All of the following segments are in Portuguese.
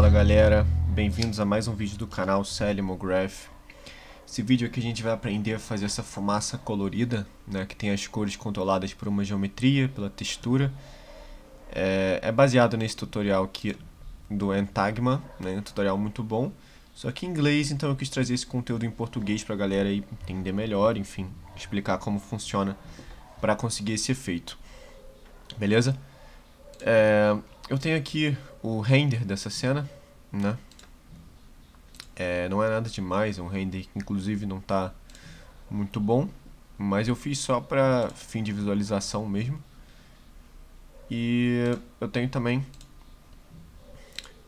Fala galera, bem-vindos a mais um vídeo do canal Celimograph. Esse vídeo aqui a gente vai aprender a fazer essa fumaça colorida, né, que tem as cores controladas por uma geometria, pela textura. É, é baseado nesse tutorial aqui do Entagma, né, um tutorial muito bom. Só que em inglês, então eu quis trazer esse conteúdo em português para a galera entender melhor, enfim, explicar como funciona para conseguir esse efeito. Beleza? É, eu tenho aqui o render dessa cena, né? É, não é nada demais, é um render que inclusive não está muito bom, mas eu fiz só para fim de visualização mesmo. E eu tenho também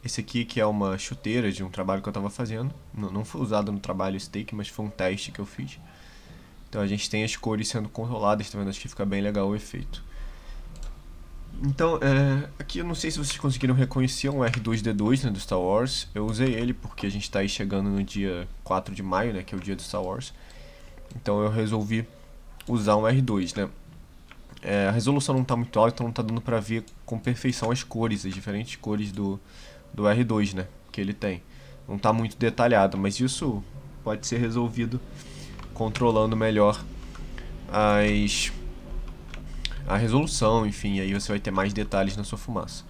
esse aqui que é uma chuteira de um trabalho que eu estava fazendo. Não, não foi usado no trabalho stake, mas foi um teste que eu fiz. Então a gente tem as cores sendo controladas, tá vendo? Acho que fica bem legal o efeito. Então, é, aqui eu não sei se vocês conseguiram reconhecer um R2-D2 né, do Star Wars. Eu usei ele porque a gente está aí chegando no dia 4 de maio, né, que é o dia do Star Wars. Então eu resolvi usar um R2, né. É, a resolução não está muito alta, então não está dando para ver com perfeição as cores, as diferentes cores do, do R2, né, que ele tem. Não está muito detalhado, mas isso pode ser resolvido controlando melhor as a resolução, enfim, aí você vai ter mais detalhes na sua fumaça.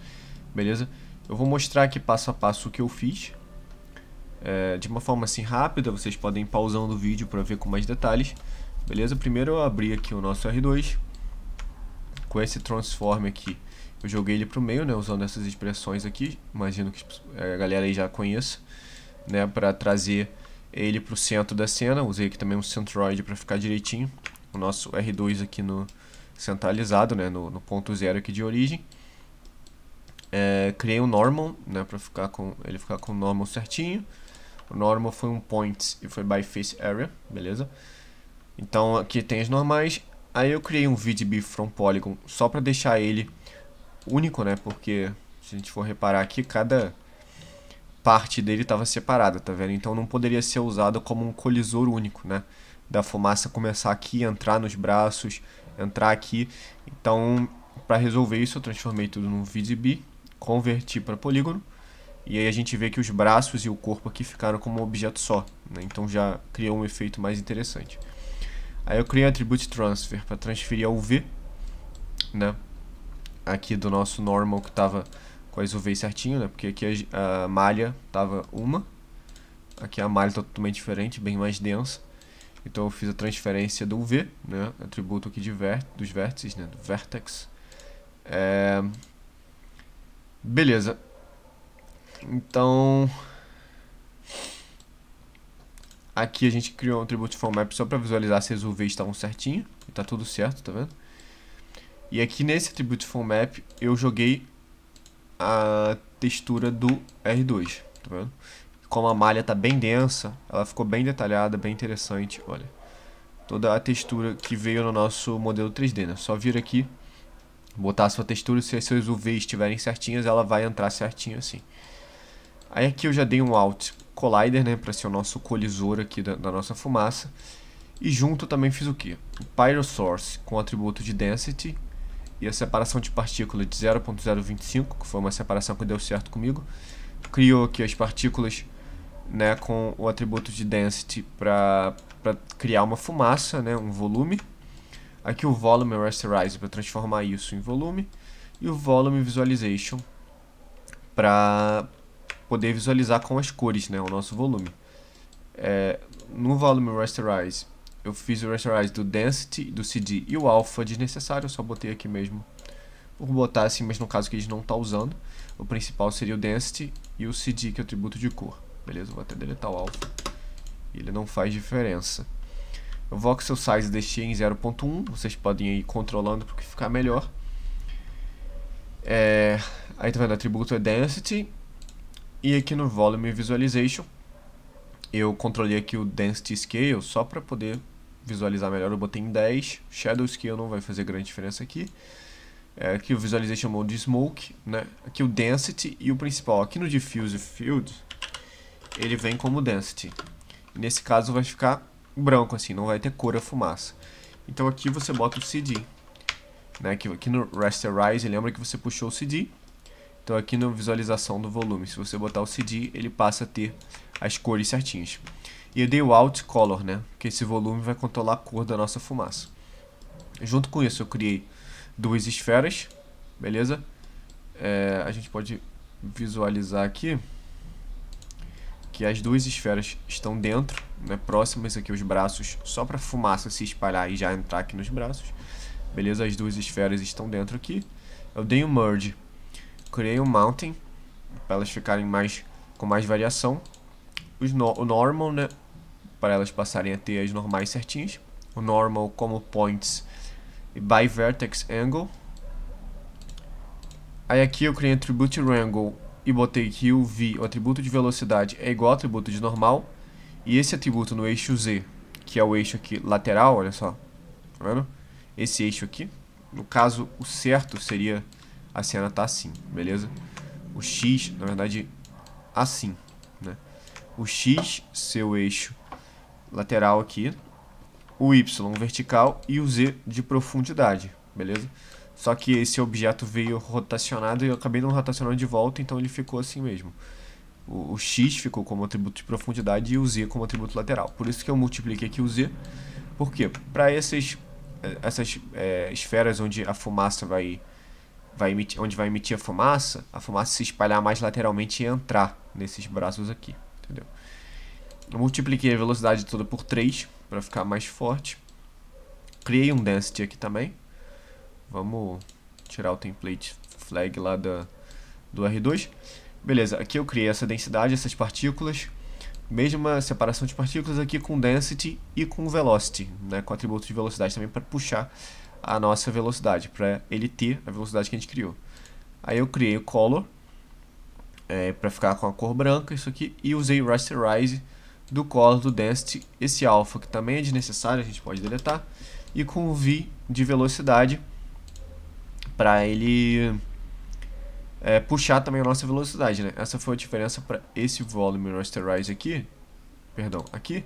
Beleza? Eu vou mostrar aqui passo a passo o que eu fiz. É, de uma forma assim rápida, vocês podem ir pausando o vídeo para ver com mais detalhes. Beleza? Primeiro eu abri aqui o nosso R2. Com esse transform aqui, eu joguei ele para o meio, né? Usando essas expressões aqui. Imagino que é, a galera aí já conheça. Né? Para trazer ele para o centro da cena. Usei aqui também um centroid para ficar direitinho. O nosso R2 aqui no, centralizado né, no, no ponto zero aqui de origem. É, criei um normal, né, para ficar com ele ficar com o normal certinho. O normal foi um points e foi by face area, beleza? Então aqui tem as normais. Aí eu criei um VDB from polygon só para deixar ele único, né? Porque se a gente for reparar aqui, cada parte dele estava separada, tá vendo? Então não poderia ser usado como um colisor único, né? Da fumaça começar aqui, entrar nos braços entrar aqui. Então, para resolver isso, eu transformei tudo num VDB, converti para polígono. E aí a gente vê que os braços e o corpo aqui ficaram como um objeto só. Né? Então já criou um efeito mais interessante. Aí eu criei o attribute transfer para transferir a UV, né? Aqui do nosso normal que estava com as UVs certinho, né? Porque aqui a, a malha estava uma, aqui a malha está totalmente diferente, bem mais densa. Então eu fiz a transferência do V, né, atributo aqui de ver, dos vértices, né, do vertex. É... Beleza. Então aqui a gente criou um atributo form map só para visualizar se os UVs estavam certinho, está tudo certo, tá vendo? E aqui nesse atributo form map eu joguei a textura do R2, tá vendo? como a malha tá bem densa, ela ficou bem detalhada, bem interessante, olha. Toda a textura que veio no nosso modelo 3D, né? Só vir aqui, botar a sua textura, se as suas UVs estiverem certinhas, ela vai entrar certinho assim. Aí aqui eu já dei um Alt Collider, né, para ser o nosso colisor aqui da, da nossa fumaça. E junto também fiz o que? Pyrosource com o atributo de Density e a separação de partícula de 0.025, que foi uma separação que deu certo comigo. Criou aqui as partículas né, com o atributo de density para criar uma fumaça, né, um volume. Aqui o volume rasterize para transformar isso em volume e o volume visualization para poder visualizar com as cores, né, o nosso volume. É, no volume rasterize eu fiz o rasterize do density, do cd e o alpha desnecessário, eu só botei aqui mesmo por botar assim, mas no caso que a gente não está usando, o principal seria o density e o cd que é o atributo de cor. Beleza, vou até deletar o alfa. Ele não faz diferença. O voxel size deixei em 0.1. Vocês podem ir controlando para que ficar melhor. É, aí tá vendo, atributo é density. E aqui no volume visualization, eu controlei aqui o density scale só para poder visualizar melhor. Eu botei em 10. Shadow scale não vai fazer grande diferença aqui. É, aqui o visualization mode smoke, né? Aqui o density e o principal. Aqui no diffuse field, ele vem como density. Nesse caso vai ficar branco assim, não vai ter cor a fumaça. Então aqui você bota o CD. Né? Aqui, aqui no Rasterize, lembra que você puxou o CD. Então aqui na visualização do volume, se você botar o CD, ele passa a ter as cores certinhas. E eu dei o Alt Color, né? Que esse volume vai controlar a cor da nossa fumaça. Junto com isso eu criei duas esferas, beleza? É, a gente pode visualizar aqui que as duas esferas estão dentro, né, próximas aqui os braços, só para fumaça se espalhar e já entrar aqui nos braços. Beleza, as duas esferas estão dentro aqui. Eu dei um merge, criei um mountain, para elas ficarem mais com mais variação. Os no, o normal, né, para elas passarem a ter as normais certinhas. O normal como points e by vertex angle. Aí aqui eu criei um tribute wrangle e botei que o v, o atributo de velocidade, é igual ao atributo de normal, e esse atributo no eixo z, que é o eixo aqui lateral, olha só, tá vendo? Esse eixo aqui, no caso, o certo seria a cena tá assim, beleza? O x, na verdade, assim, né? O x, seu eixo lateral aqui, o y vertical e o z de profundidade, beleza? Só que esse objeto veio rotacionado e eu acabei não rotacionando de volta, então ele ficou assim mesmo. O, o, X ficou como atributo de profundidade e o Z como atributo lateral. Por isso que eu multipliquei aqui o Z. Por quê? Para essas, é, essas é, esferas onde a fumaça vai, vai emitir, onde vai emitir a fumaça, a fumaça se espalhar mais lateralmente e entrar nesses braços aqui. Entendeu? Eu multipliquei a velocidade toda por 3 para ficar mais forte. Criei um density aqui também. Vamos tirar o template flag lá da, do R2. Beleza, aqui eu criei essa densidade, essas partículas. Mesma separação de partículas aqui com density e com velocity, né, com atributo de velocidade também para puxar a nossa velocidade, para ele ter a velocidade que a gente criou. Aí eu criei o color, é, para ficar com a cor branca, isso aqui, e usei o rasterize do color do density, esse alpha que também é desnecessário, a gente pode deletar, e com o v de velocidade, para ele é, puxar também a nossa velocidade, né? Essa foi a diferença para esse volume rasterize aqui, perdão, aqui,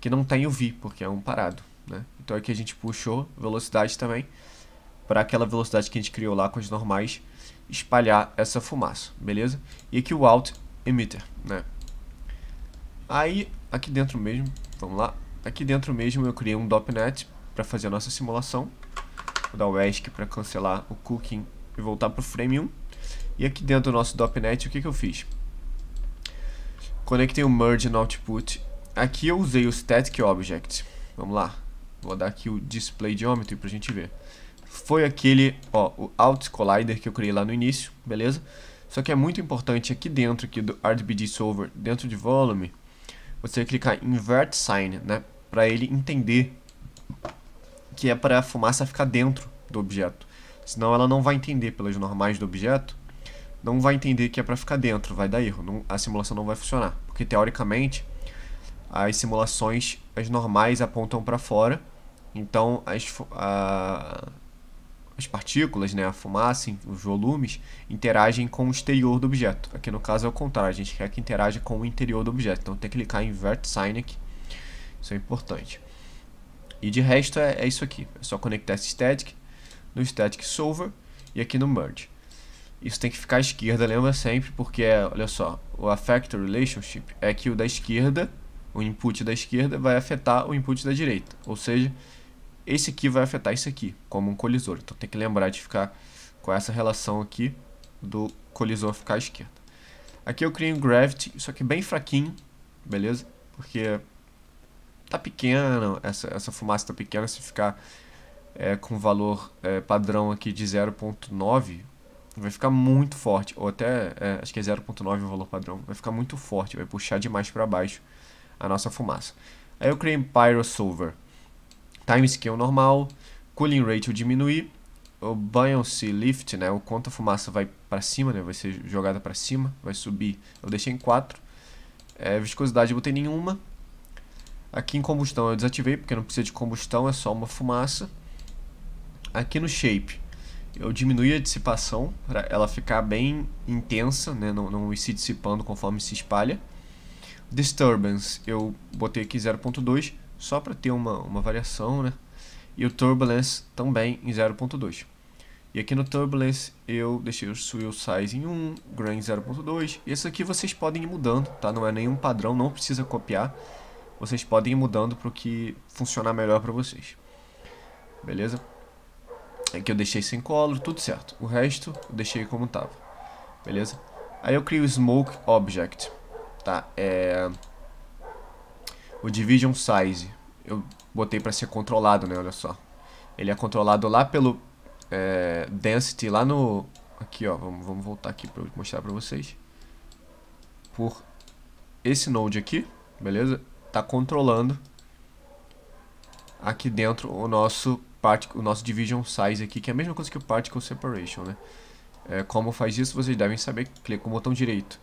que não tem o V, porque é um parado, né? Então aqui a gente puxou velocidade também para aquela velocidade que a gente criou lá com as normais espalhar essa fumaça, beleza? E aqui o Alt Emitter, né? Aí, aqui dentro mesmo, vamos lá, aqui dentro mesmo eu criei um dopnet para fazer a nossa simulação, tipo da WASC para cancelar o cooking e voltar para o frame 1. E aqui dentro do nosso .NET, o que, que eu fiz? Conectei o merge no output. Aqui eu usei o static object. Vamos lá. Vou dar aqui o display geometry para a gente ver. Foi aquele, ó, o out collider que eu criei lá no início, beleza? Só que é muito importante aqui dentro aqui do RGBD solver, dentro de volume, você clicar em invert sign, né, para ele entender que é para a fumaça ficar dentro do objeto. Senão ela não vai entender pelas normais do objeto, não vai entender que é para ficar dentro, vai dar erro, não, a simulação não vai funcionar, porque teoricamente as simulações, as normais apontam para fora, então as, a, as partículas, né, a fumaça, os volumes, interagem com o exterior do objeto. Aqui no caso é o contrário, a gente quer que interaja com o interior do objeto. Então tem que clicar em Vert Sign aqui. Isso é importante. E de resto é, é isso aqui. É só conectar esse static no static solver e aqui no merge. Isso tem que ficar à esquerda, lembra sempre, porque é, olha só, o affector relationship é que o da esquerda, o input da esquerda vai afetar o input da direita. Ou seja, esse aqui vai afetar isso aqui, como um colisor. Então tem que lembrar de ficar com essa relação aqui do colisor ficar à esquerda. Aqui eu criei um gravity, isso aqui é bem fraquinho, beleza? Porque tá pequeno, essa, essa fumaça tá pequena, se ficar é, com valor é, padrão aqui de 0.9, vai ficar muito forte, ou até, é, acho que é 0.9 o valor padrão, vai ficar muito forte, vai puxar demais para baixo a nossa fumaça. Aí eu criei Pyro Solver, Time tá Scale normal, Cooling Rate eu diminuir, o Buoyancy Lift, né, o quanto a fumaça vai para cima, né, vai ser jogada para cima, vai subir, eu deixei em 4, é, viscosidade eu botei nenhuma, Aqui em combustão eu desativei porque não precisa de combustão, é só uma fumaça. Aqui no shape eu diminui a dissipação para ela ficar bem intensa, né? não, não ir se dissipando conforme se espalha. Disturbance eu botei aqui 0.2 só para ter uma, uma variação, né? E o Turbulence também em 0.2. E aqui no Turbulence eu deixei o Swill Size em 1, Grain 0.2. esse aqui vocês podem ir mudando, tá? Não é nenhum padrão, não precisa copiar vocês podem ir mudando para o que funcionar melhor para vocês. Beleza? Aqui é eu deixei sem color, tudo certo. O resto eu deixei como estava. Beleza? Aí eu crio o Smoke Object. Tá, é... O Division Size. Eu botei para ser controlado, né? Olha só. Ele é controlado lá pelo é, Density, lá no... Aqui, ó. Vamos, vamos voltar aqui para mostrar para vocês. Por esse node aqui, beleza? tá controlando aqui dentro o nosso particle, o nosso division size aqui, que é a mesma coisa que o particle separation, né? É, como faz isso, vocês devem saber, clica com o botão direito,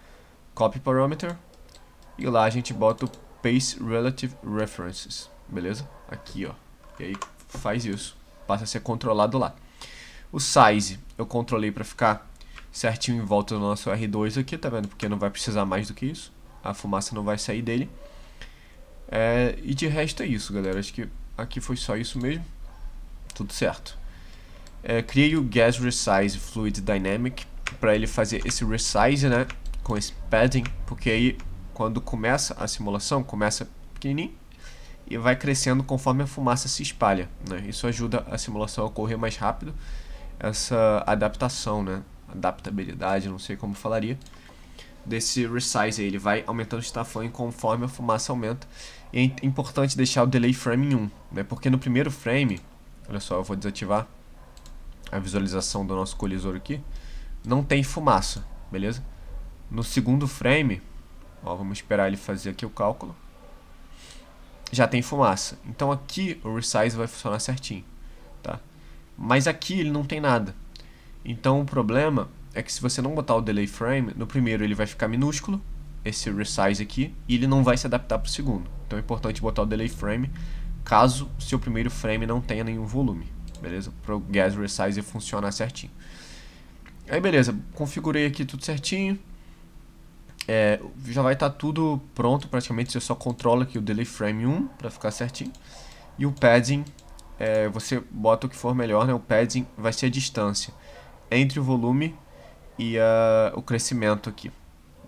copy parameter, e lá a gente bota o paste relative references, beleza? Aqui, ó, e aí faz isso, passa a ser controlado lá. O size eu controlei para ficar certinho em volta do nosso R2 aqui, tá vendo? Porque não vai precisar mais do que isso, a fumaça não vai sair dele. É, e de resto é isso, galera. Acho que aqui foi só isso mesmo. Tudo certo. É, criei o Gas Resize Fluid Dynamic para ele fazer esse resize, né? Com esse padding, porque aí quando começa a simulação, começa pequenininho e vai crescendo conforme a fumaça se espalha, né? Isso ajuda a simulação a ocorrer mais rápido, essa adaptação, né? Adaptabilidade, não sei como falaria, desse resize aí. Ele vai aumentando o tamanho conforme a fumaça aumenta e é importante deixar o delay frame 1, né? Porque no primeiro frame, olha só, eu vou desativar a visualização do nosso colisor aqui, não tem fumaça, beleza? No segundo frame, ó, vamos esperar ele fazer aqui o cálculo, já tem fumaça. Então aqui o resize vai funcionar certinho, tá? Mas aqui ele não tem nada. Então o problema é que se você não botar o delay frame, no primeiro ele vai ficar minúsculo, esse resize aqui e ele não vai se adaptar para o segundo. Então é importante botar o delay frame caso o seu primeiro frame não tenha nenhum volume, beleza? Para o gas resize funcionar certinho. Aí beleza, configurei aqui tudo certinho. É, já vai estar tá tudo pronto, praticamente você só controla aqui o delay frame 1 para ficar certinho. E o padding, é, você bota o que for melhor, né? O padding vai ser a distância entre o volume e a, o crescimento aqui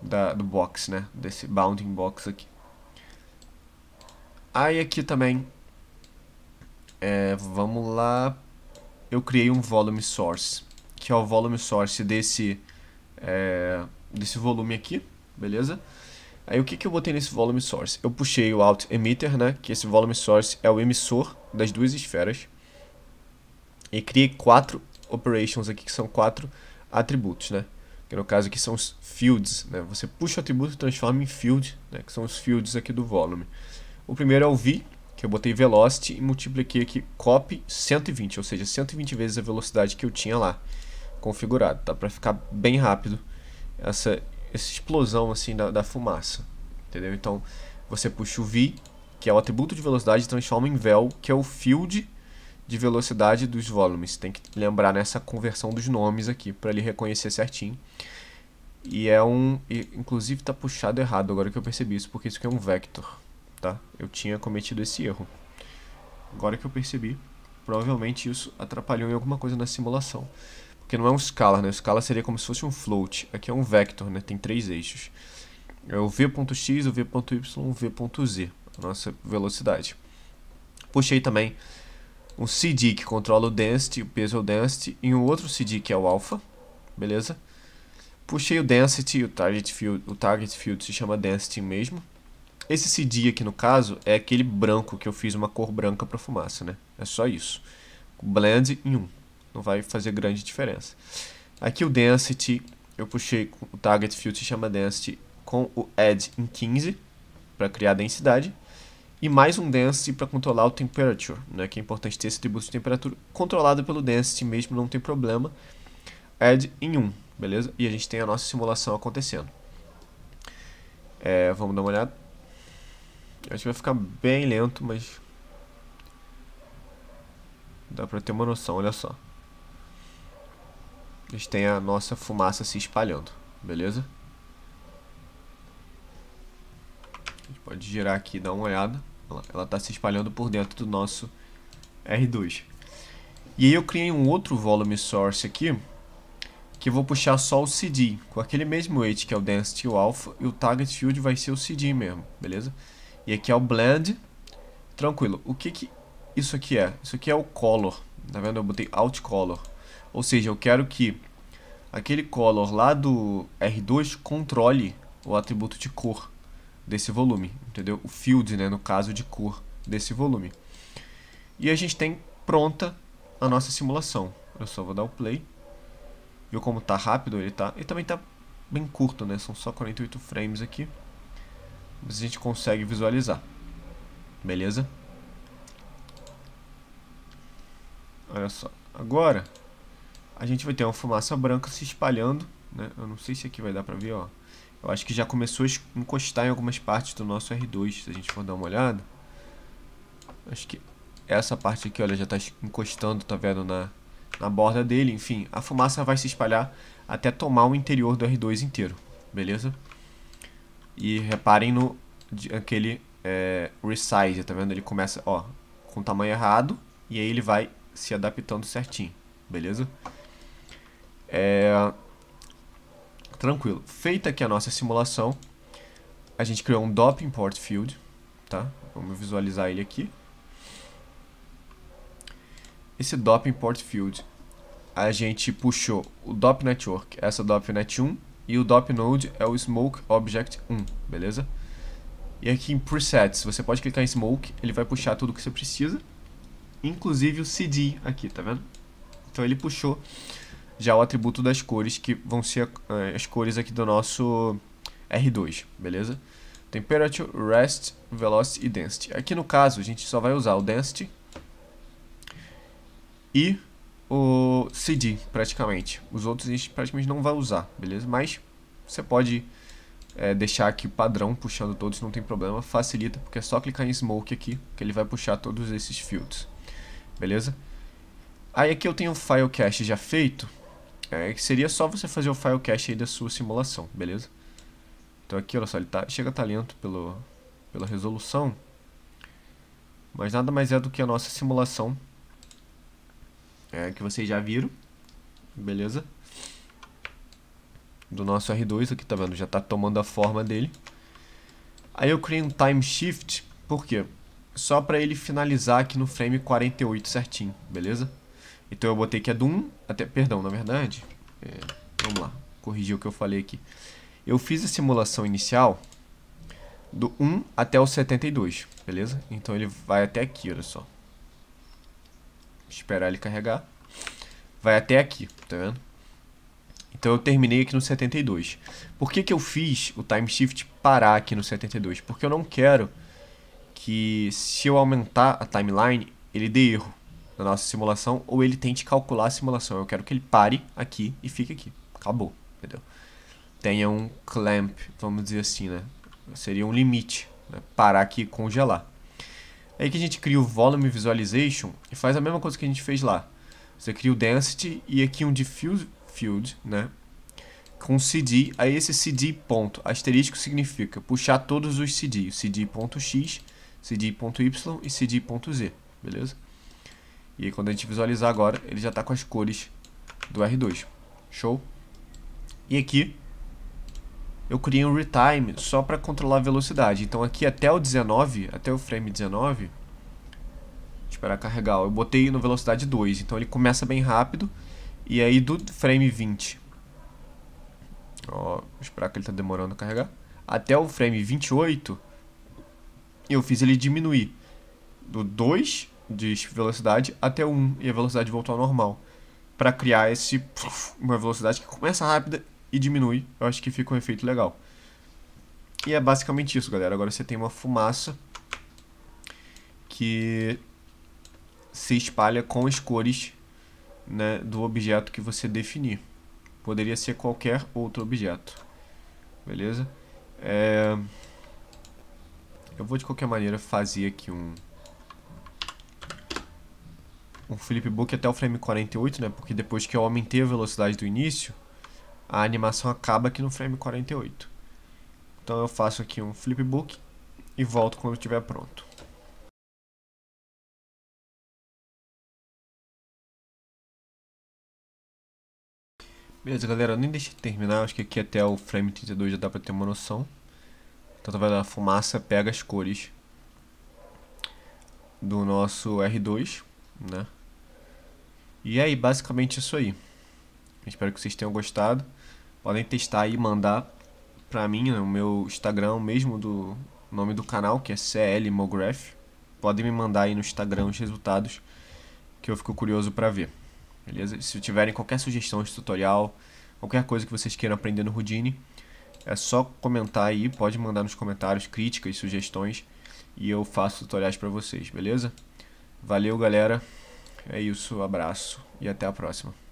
da, do box, né? Desse bounding box aqui. Aí aqui também, é, vamos lá, eu criei um volume source, que é o volume source desse, é, desse volume aqui, beleza? Aí o que, que eu botei nesse volume source? Eu puxei o out emitter, né, que esse volume source é o emissor das duas esferas, e criei quatro operations aqui, que são quatro atributos, né? que no caso aqui são os fields. Né? Você puxa o atributo e transforma em field, né? que são os fields aqui do volume. O primeiro é o V, que eu botei velocity e multipliquei aqui copy 120, ou seja, 120 vezes a velocidade que eu tinha lá configurado, tá? para ficar bem rápido essa, essa explosão assim da, da fumaça, entendeu? Então você puxa o V, que é o atributo de velocidade, e transforma em vel, que é o field de velocidade dos volumes. Tem que lembrar nessa conversão dos nomes aqui para ele reconhecer certinho. E é um, e, inclusive está puxado errado agora que eu percebi isso, porque isso aqui é um vector, tá? Eu tinha cometido esse erro. Agora que eu percebi, provavelmente isso atrapalhou em alguma coisa na simulação. Porque não é um scalar, né? O scalar seria como se fosse um float. Aqui é um vector, né? Tem três eixos. É o v.x, o v.y, o v.z, a nossa velocidade. Puxei também um CD que controla o density, o peso é o density, e um outro CD que é o alpha, beleza? Puxei o density, o target field, o target field se chama density mesmo. Esse CD aqui no caso é aquele branco que eu fiz uma cor branca para fumaça, né? É só isso. Blend em 1. Um. Não vai fazer grande diferença. Aqui o density, eu puxei o target field se chama density com o add em 15 para criar densidade e mais um density para controlar o temperature, né, que é importante ter esse atributo de temperatura controlado pelo density mesmo, não tem problema, add em 1, beleza? E a gente tem a nossa simulação acontecendo. É, vamos dar uma olhada. Acho que vai ficar bem lento, mas dá para ter uma noção, olha só. A gente tem a nossa fumaça se espalhando, beleza? A gente pode girar aqui e dar uma olhada. Ela está se espalhando por dentro do nosso R2. E aí eu criei um outro volume source aqui, que eu vou puxar só o CD, com aquele mesmo weight que é o density o alpha, e o target field vai ser o CD mesmo, beleza? E aqui é o blend, tranquilo. O que que isso aqui é? Isso aqui é o color, tá vendo? Eu botei alt color, ou seja, eu quero que aquele color lá do R2 controle o atributo de cor desse volume, entendeu? O field, né, no caso de cor desse volume. E a gente tem pronta a nossa simulação. Eu só vou dar o play. Viu como tá rápido ele tá? Ele também tá bem curto, né? São só 48 frames aqui. Mas a gente consegue visualizar. Beleza? Olha só. Agora, a gente vai ter uma fumaça branca se espalhando, né? Eu não sei se aqui vai dar pra ver, ó eu acho que já começou a encostar em algumas partes do nosso R2, se a gente for dar uma olhada. Acho que essa parte aqui, olha, já está encostando, tá vendo, na, na borda dele. Enfim, a fumaça vai se espalhar até tomar o interior do R2 inteiro, beleza? E reparem no aquele é, resize, tá vendo? Ele começa, ó, com o tamanho errado e aí ele vai se adaptando certinho, beleza? É tranquilo. Feita aqui a nossa simulação, a gente criou um dop import field, tá? Vamos visualizar ele aqui. Esse dop import field, a gente puxou o dop network, essa dop net 1 e o dop node é o smoke object 1, beleza? E aqui em presets, você pode clicar em smoke, ele vai puxar tudo que você precisa, inclusive o cd aqui, tá vendo? Então ele puxou já o atributo das cores, que vão ser eh, as cores aqui do nosso R2, beleza? Temperature, Rest, Velocity e Density. Aqui no caso, a gente só vai usar o Density e o CD, praticamente. Os outros a gente praticamente não vai usar, beleza? Mas você pode é, deixar aqui padrão, puxando todos, não tem problema. Facilita, porque é só clicar em Smoke aqui, que ele vai puxar todos esses fields, beleza? Aí aqui eu tenho o file cache já feito, é, que seria só você fazer o file cache aí da sua simulação, beleza? Então aqui, olha só, ele tá, chega a estar tá lento pelo, pela resolução, mas nada mais é do que a nossa simulação, é, que vocês já viram, beleza? Do nosso R2, aqui tá vendo, já tá tomando a forma dele. Aí eu criei um time shift, por quê? Só para ele finalizar aqui no frame 48 certinho, beleza? Então eu botei que é do 1 até... Perdão, na verdade... É, vamos lá, corrigir o que eu falei aqui. Eu fiz a simulação inicial do 1 até o 72, beleza? Então ele vai até aqui, olha só. Esperar ele carregar. Vai até aqui, tá vendo? Então eu terminei aqui no 72. Por que, que eu fiz o time shift parar aqui no 72? Porque eu não quero que se eu aumentar a timeline, ele dê erro na nossa simulação, ou ele tente calcular a simulação. Eu quero que ele pare aqui e fique aqui. Acabou, entendeu? Tenha um clamp, vamos dizer assim, né? Seria um limite, né? parar aqui e congelar. É aí que a gente cria o Volume Visualization e faz a mesma coisa que a gente fez lá. Você cria o Density e aqui um Diffuse Field, né? Com CD, aí esse CD ponto, asterisco significa puxar todos os CD, CD.x, CD.y e CD.z, beleza? E aí, quando a gente visualizar agora, ele já está com as cores do R2. Show? E aqui eu criei um retime só para controlar a velocidade. Então aqui até o 19, até o frame 19, esperar carregar, eu botei no velocidade 2, então ele começa bem rápido. E aí do frame 20, ó, esperar que ele está demorando a carregar, até o frame 28, eu fiz ele diminuir do 2 de velocidade até 1 e a velocidade voltou ao normal. Para criar esse uma velocidade que começa rápida e diminui, eu acho que fica um efeito legal. E é basicamente isso, galera. Agora você tem uma fumaça que se espalha com as cores né, do objeto que você definir. Poderia ser qualquer outro objeto. Beleza? É... Eu vou de qualquer maneira fazer aqui um um flipbook até o frame 48, né? Porque depois que eu aumentei a velocidade do início, a animação acaba aqui no frame 48. Então eu faço aqui um flipbook e volto quando estiver pronto. Beleza, galera, eu nem deixei de terminar, acho que aqui até o frame 32 já dá pra ter uma noção. Então, tá a fumaça pega as cores do nosso R2 né? E é aí, basicamente isso aí. Espero que vocês tenham gostado. Podem testar e mandar pra mim, no né, meu Instagram mesmo do nome do canal, que é CLMograph. Podem me mandar aí no Instagram os resultados que eu fico curioso para ver. Beleza? Se tiverem qualquer sugestão de tutorial, qualquer coisa que vocês queiram aprender no Houdini, é só comentar aí, pode mandar nos comentários críticas, sugestões e eu faço tutoriais para vocês, beleza? Valeu, galera. É isso, abraço e até a próxima.